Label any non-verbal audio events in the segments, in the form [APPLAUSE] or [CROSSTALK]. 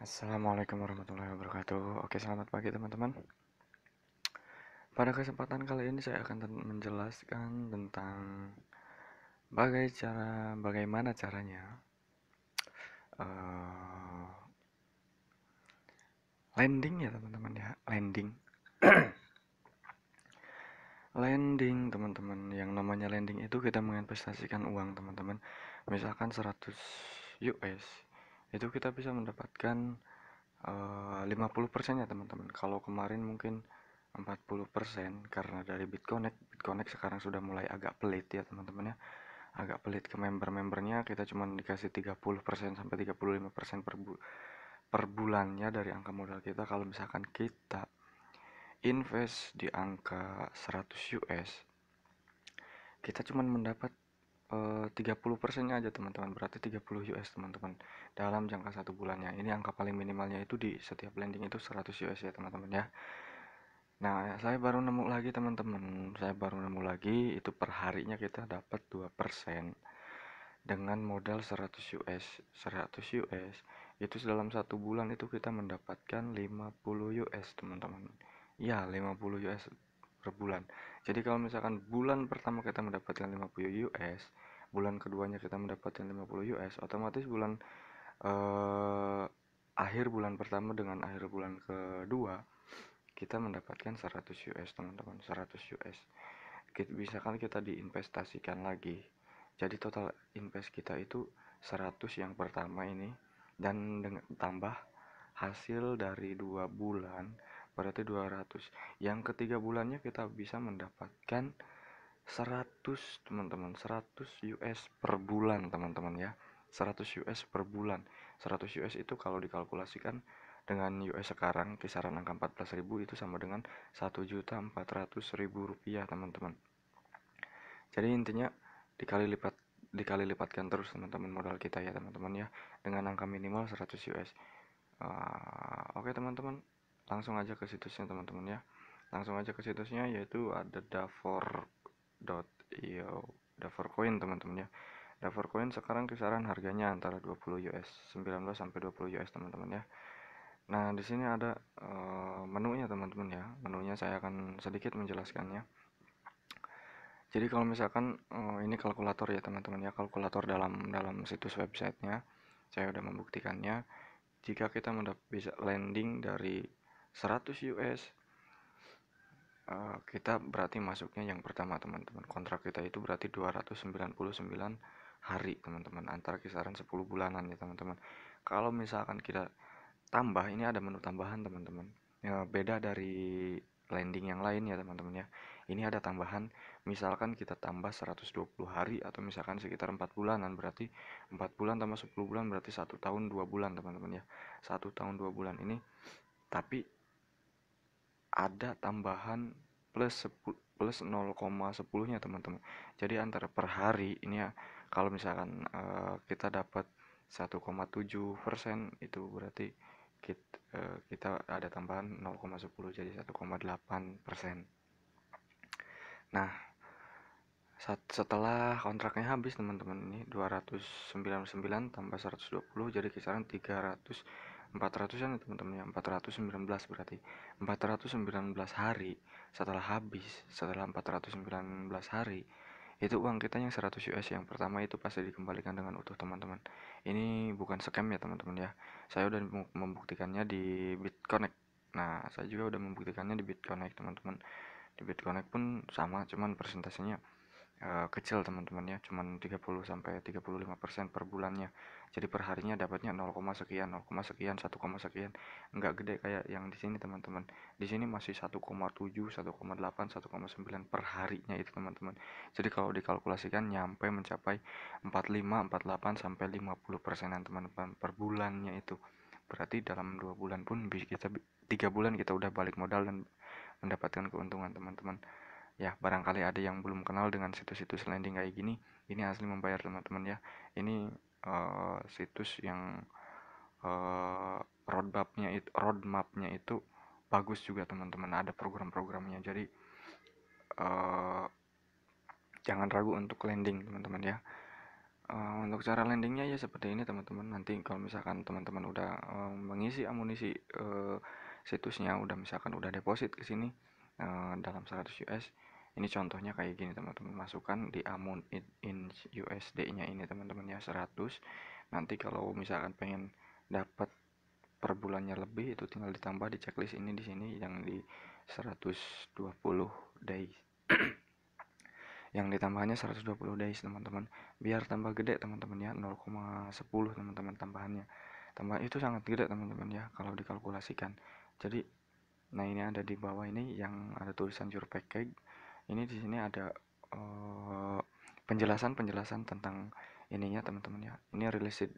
Assalamualaikum warahmatullahi wabarakatuh Oke selamat pagi teman-teman Pada kesempatan kali ini saya akan menjelaskan tentang bagai cara, Bagaimana caranya uh, Landing ya teman-teman ya Landing [CLEARS THROAT] landing teman-teman yang namanya landing itu kita menginvestasikan uang teman-teman misalkan 100 US itu kita bisa mendapatkan eh, uh, 50% ya teman-teman kalau kemarin mungkin 40% karena dari BitConnect BitConnect sekarang sudah mulai agak pelit ya teman-teman ya agak pelit ke member-membernya kita cuma dikasih 30% sampai 35% per, bu per bulannya dari angka modal kita kalau misalkan kita invest di angka 100 US kita cuma mendapat 30 eh, persennya aja teman-teman berarti 30 US teman-teman dalam jangka satu bulannya ini angka paling minimalnya itu di setiap landing itu 100 US ya teman-teman ya nah saya baru nemu lagi teman-teman saya baru nemu lagi itu perharinya kita dapat 2 persen dengan modal 100 US 100 US itu dalam satu bulan itu kita mendapatkan 50 US teman-teman ya 50 US per bulan jadi kalau misalkan bulan pertama kita mendapatkan 50 US bulan keduanya kita mendapatkan 50 US otomatis bulan eh, akhir bulan pertama dengan akhir bulan kedua kita mendapatkan 100 US teman-teman 100 US kita bisa kan kita diinvestasikan lagi jadi total invest kita itu 100 yang pertama ini dan dengan tambah hasil dari dua bulan berarti 200 yang ketiga bulannya kita bisa mendapatkan 100 teman-teman 100 US per bulan teman-teman ya 100 US per bulan 100 US itu kalau dikalkulasikan dengan US sekarang kisaran angka 14.000 itu sama dengan 1.400.000 rupiah teman-teman jadi intinya dikali lipat dikali lipatkan terus teman-teman modal kita ya teman-teman ya dengan angka minimal 100 US uh, oke okay, teman-teman langsung aja ke situsnya teman-teman ya langsung aja ke situsnya yaitu ada davor .io Coin teman-teman ya. Coin sekarang kisaran harganya antara 20 US, 19 sampai 20 US teman-teman ya. Nah, di sini ada uh, menunya teman-teman ya. Menunya saya akan sedikit menjelaskannya. Jadi kalau misalkan uh, ini kalkulator ya teman-teman ya, kalkulator dalam dalam situs websitenya. Saya sudah membuktikannya. Jika kita bisa landing dari 100 US kita berarti masuknya yang pertama teman-teman kontrak kita itu berarti 299 hari teman-teman antara kisaran 10 bulanan ya teman-teman kalau misalkan kita tambah ini ada menu tambahan teman-teman ya, beda dari landing yang lain ya teman-teman ya ini ada tambahan misalkan kita tambah 120 hari atau misalkan sekitar 4 bulanan berarti 4 bulan tambah 10 bulan berarti 1 tahun 2 bulan teman-teman ya 1 tahun 2 bulan ini tapi ada tambahan plus 10, plus 0,10 nya teman-teman jadi antara per hari ini ya kalau misalkan uh, kita dapat 1,7 persen itu berarti kita, uh, eh, kita ada tambahan 0,10 jadi 1,8 persen nah setelah kontraknya habis teman-teman ini 299 tambah 120 jadi kisaran 300 400-an ya, teman-teman ya 419 berarti 419 hari setelah habis setelah 419 hari itu uang kita yang 100 US yang pertama itu pasti dikembalikan dengan utuh teman-teman ini bukan scam ya teman-teman ya saya udah membuktikannya di BitConnect nah saya juga udah membuktikannya di BitConnect teman-teman di BitConnect pun sama cuman persentasenya Eh, kecil teman-teman ya cuman 30 sampai 35% per bulannya jadi perharinya dapatnya 0, sekian 0, sekian 1, sekian enggak gede kayak yang di sini teman-teman di sini masih 1,7 1,8 1,9 per harinya itu teman-teman jadi kalau dikalkulasikan nyampe mencapai 45 48 sampai 50 persenan teman-teman per bulannya itu berarti dalam dua bulan pun bisa kita tiga bulan kita udah balik modal dan mendapatkan keuntungan teman-teman ya barangkali ada yang belum kenal dengan situs-situs landing kayak gini ini asli membayar teman-teman ya ini uh, situs yang uh, roadmapnya itu roadmapnya itu bagus juga teman-teman ada program-programnya jadi uh, jangan ragu untuk landing teman-teman ya uh, untuk cara landingnya ya seperti ini teman-teman nanti kalau misalkan teman-teman udah uh, mengisi amunisi uh, situsnya udah misalkan udah deposit ke sini uh, dalam 100 US ini contohnya kayak gini teman-teman masukkan di amount in USD nya ini teman-teman ya 100 nanti kalau misalkan pengen dapat per bulannya lebih itu tinggal ditambah di checklist ini di sini yang di 120 days [CLEARS THROAT] yang ditambahnya 120 days teman-teman biar tambah gede teman-teman ya 0,10 teman-teman tambahannya tambah itu sangat gede teman-teman ya kalau dikalkulasikan jadi nah ini ada di bawah ini yang ada tulisan your package ini di sini ada eh, penjelasan-penjelasan uh, tentang ininya teman-teman ya ini release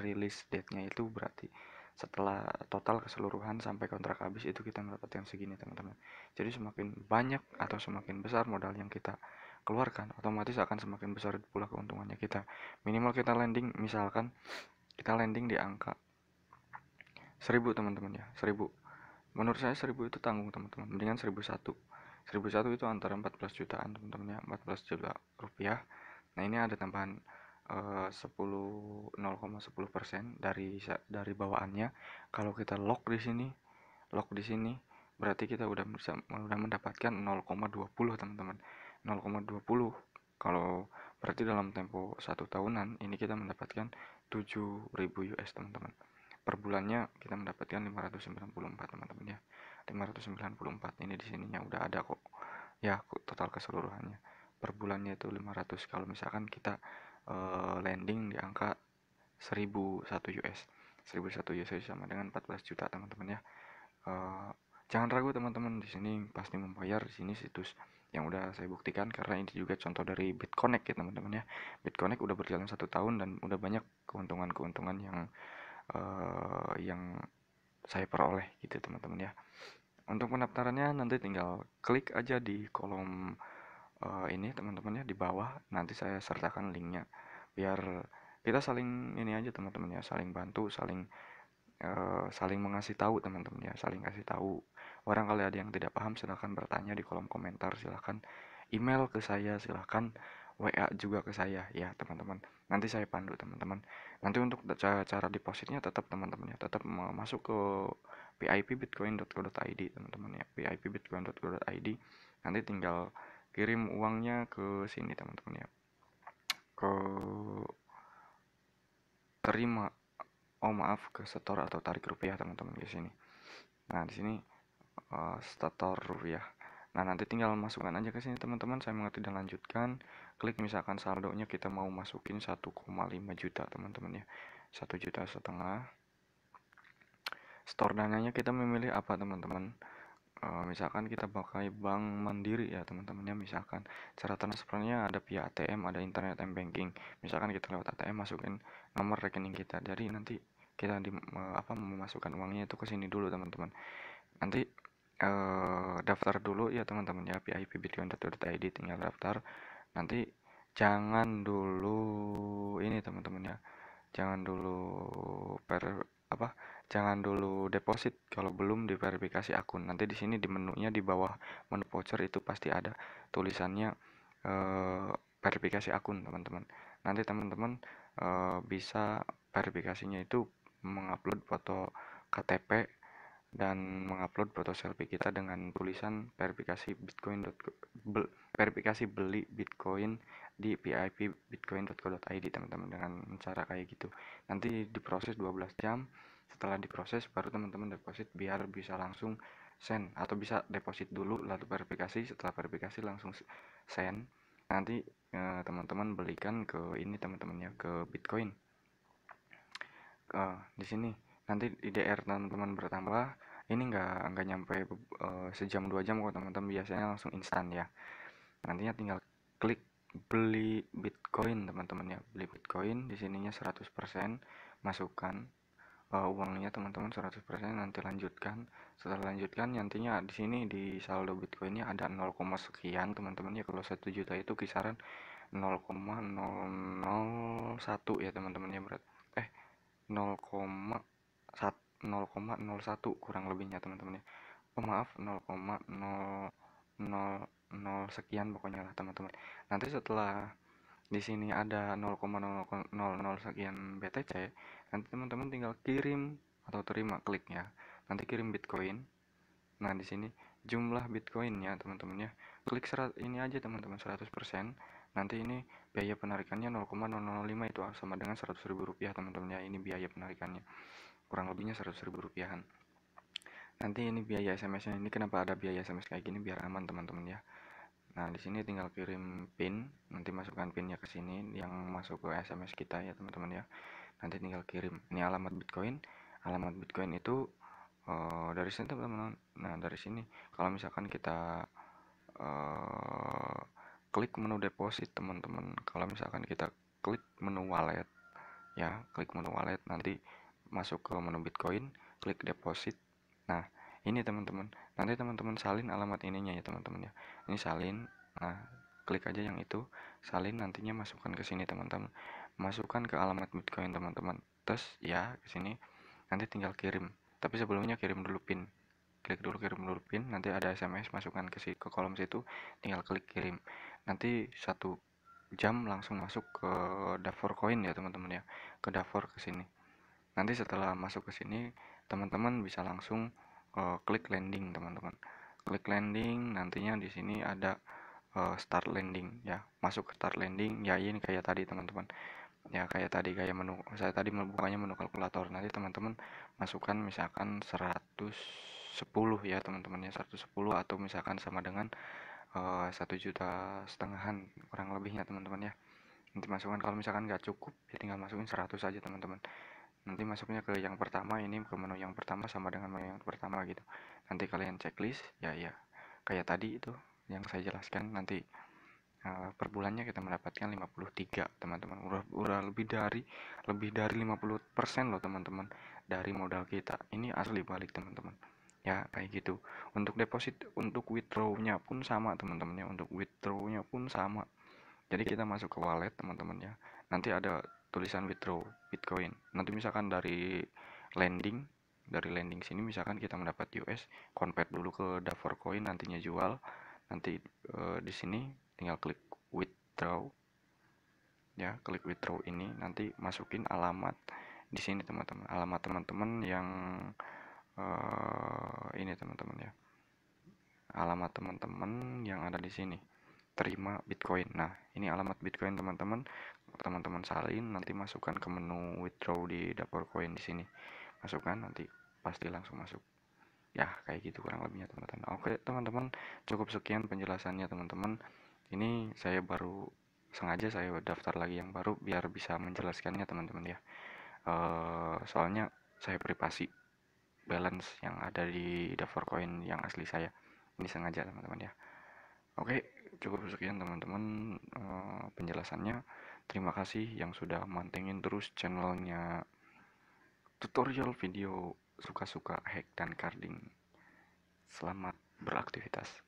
release date-nya itu berarti setelah total keseluruhan sampai kontrak habis itu kita mendapatkan segini teman-teman jadi semakin banyak atau semakin besar modal yang kita keluarkan otomatis akan semakin besar pula keuntungannya kita minimal kita landing misalkan kita landing di angka 1000 teman-teman ya 1000 menurut saya 1000 itu tanggung teman-teman mendingan 1001 1001 itu antara 14 jutaan teman-teman ya 14 juta rupiah nah ini ada tambahan eh, uh, 0,10 persen dari dari bawaannya kalau kita lock di sini lock di sini berarti kita udah bisa udah mendapatkan 0,20 teman-teman 0,20 kalau berarti dalam tempo satu tahunan ini kita mendapatkan 7000 US teman-teman per bulannya kita mendapatkan 594 teman-teman ya 594 ini di sininya udah ada kok ya total keseluruhannya per bulannya itu 500 kalau misalkan kita uh, eh, landing di angka 1001 US 1001 US sama dengan 14 juta teman-teman ya uh, jangan ragu teman-teman di sini pasti membayar di sini situs yang udah saya buktikan karena ini juga contoh dari BitConnect ya teman-teman ya BitConnect udah berjalan satu tahun dan udah banyak keuntungan-keuntungan yang uh, yang saya peroleh gitu teman-teman ya untuk pendaftarannya nanti tinggal klik aja di kolom uh, ini teman-teman ya di bawah nanti saya sertakan linknya biar kita saling ini aja teman-teman ya saling bantu saling uh, saling mengasih tahu teman-teman ya saling kasih tahu orang kalau ada yang tidak paham silahkan bertanya di kolom komentar silahkan email ke saya silahkan WA juga ke saya ya teman-teman nanti saya pandu teman-teman nanti untuk cara, depositnya tetap teman-teman ya tetap masuk ke pipbitcoin.co.id teman-teman ya pipbitcoin.co.id nanti tinggal kirim uangnya ke sini teman-teman ya ke terima oh maaf ke setor atau tarik rupiah teman-teman di sini nah di sini uh, stator rupiah Nah, nanti tinggal masukkan aja ke sini teman-teman. Saya mengerti dan lanjutkan. Klik misalkan saldonya kita mau masukin 1,5 juta teman-teman ya. 1 juta setengah. Store dananya kita memilih apa teman-teman? E, misalkan kita pakai bank mandiri ya teman-teman ya. Misalkan cara transfernya ada via ATM, ada internet and banking. Misalkan kita lewat ATM masukin nomor rekening kita. Jadi nanti kita di, eh, apa memasukkan uangnya itu ke sini dulu teman-teman. Nanti uh, daftar dulu ya teman-teman ya pipbitcoin.id tinggal daftar nanti jangan dulu ini teman-teman ya jangan dulu per apa jangan dulu deposit kalau belum diverifikasi akun nanti di sini di menunya di bawah menu voucher itu pasti ada tulisannya eh, verifikasi akun teman-teman nanti teman-teman eh, bisa verifikasinya itu mengupload foto KTP dan mengupload foto selfie kita dengan tulisan verifikasi bitcoin. verifikasi beli bitcoin di PIP bitcoin.co.id teman-teman dengan cara kayak gitu. Nanti diproses 12 jam. Setelah diproses baru teman-teman deposit biar bisa langsung send atau bisa deposit dulu lalu verifikasi setelah verifikasi langsung send nanti eh, teman-teman eh, belikan ke ini teman-temannya ke Bitcoin ke eh, di sini nanti IDR teman-teman bertambah ini nggak nggak nyampe uh, sejam dua jam kok teman-teman biasanya langsung instan ya nantinya tinggal klik beli Bitcoin teman-teman ya beli Bitcoin di sininya 100% masukkan uh, uangnya teman-teman 100% nanti lanjutkan setelah lanjutkan nantinya di sini di saldo bitcoinnya ada 0, sekian teman-teman ya kalau satu juta itu kisaran 0,001 ya teman-teman ya berat eh 0, 0,01 kurang lebihnya teman-teman ya oh maaf 0,000 sekian pokoknya lah teman-teman nanti setelah di sini ada 0,00 sekian BTC nanti teman-teman tinggal kirim atau terima kliknya nanti kirim Bitcoin nah di sini jumlah Bitcoinnya teman-teman ya klik serat ini aja teman-teman 100% nanti ini biaya penarikannya 0,005 itu sama dengan 100.000 rupiah teman-teman ya ini biaya penarikannya kurang lebihnya 100 ribu rupiahan nanti ini biaya SMS nya ini kenapa ada biaya SMS kayak gini biar aman teman-teman ya nah di sini tinggal kirim pin nanti masukkan pinnya ke sini yang masuk ke SMS kita ya teman-teman ya nanti tinggal kirim ini alamat Bitcoin alamat Bitcoin itu uh, dari sini teman-teman nah dari sini kalau misalkan kita uh, klik menu deposit teman-teman kalau misalkan kita klik menu wallet ya klik menu wallet nanti masuk ke menu Bitcoin, klik deposit. Nah, ini teman-teman. Nanti teman-teman salin alamat ininya ya, teman-teman ya. Ini salin. Nah, klik aja yang itu, salin nantinya masukkan ke sini, teman-teman. Masukkan ke alamat Bitcoin, teman-teman. Terus ya ke sini. Nanti tinggal kirim. Tapi sebelumnya kirim dulu PIN. Klik dulu kirim dulu PIN, nanti ada SMS masukkan ke si ke kolom situ, tinggal klik kirim. Nanti satu jam langsung masuk ke davor coin ya teman-teman ya ke davor ke sini nanti setelah masuk ke sini teman-teman bisa langsung uh, klik landing teman-teman klik landing nantinya di sini ada uh, start landing ya masuk ke start landing ya ini kayak tadi teman-teman ya kayak tadi kayak menu saya tadi membukanya menu kalkulator nanti teman-teman masukkan misalkan 110 ya teman-temannya teman 110 atau misalkan sama dengan eh, satu uh, juta setengahan kurang lebihnya teman-teman ya nanti masukkan kalau misalkan nggak cukup ya tinggal masukin 100 aja teman-teman nanti masuknya ke yang pertama ini ke menu yang pertama sama dengan menu yang pertama gitu nanti kalian checklist ya ya kayak tadi itu yang saya jelaskan nanti uh, per bulannya kita mendapatkan 53 teman-teman udah, udah lebih dari lebih dari 50% loh teman-teman dari modal kita ini asli balik teman-teman ya kayak gitu untuk deposit untuk withdrawnya pun sama teman temannya untuk withdrawnya pun sama jadi kita masuk ke wallet teman-teman ya nanti ada tulisan withdraw Bitcoin. Nanti misalkan dari landing dari landing sini misalkan kita mendapat US, convert dulu ke Davor Coin nantinya jual. Nanti e, di sini tinggal klik withdraw. Ya, klik withdraw ini nanti masukin alamat di sini teman-teman. Alamat teman-teman yang e, ini teman-teman ya. Alamat teman-teman yang ada di sini terima Bitcoin. Nah, ini alamat Bitcoin teman-teman. Teman-teman salin nanti masukkan ke menu withdraw di dapur koin di sini. Masukkan nanti pasti langsung masuk. Ya, kayak gitu kurang lebihnya teman-teman. Oke, teman-teman, cukup sekian penjelasannya teman-teman. Ini saya baru sengaja saya daftar lagi yang baru biar bisa menjelaskannya teman-teman ya. Eh, soalnya saya privasi balance yang ada di dapur koin yang asli saya. Ini sengaja teman-teman ya. Oke, cukup sekian teman-teman eh, penjelasannya terima kasih yang sudah mantengin terus channelnya tutorial video suka-suka hack dan carding selamat beraktivitas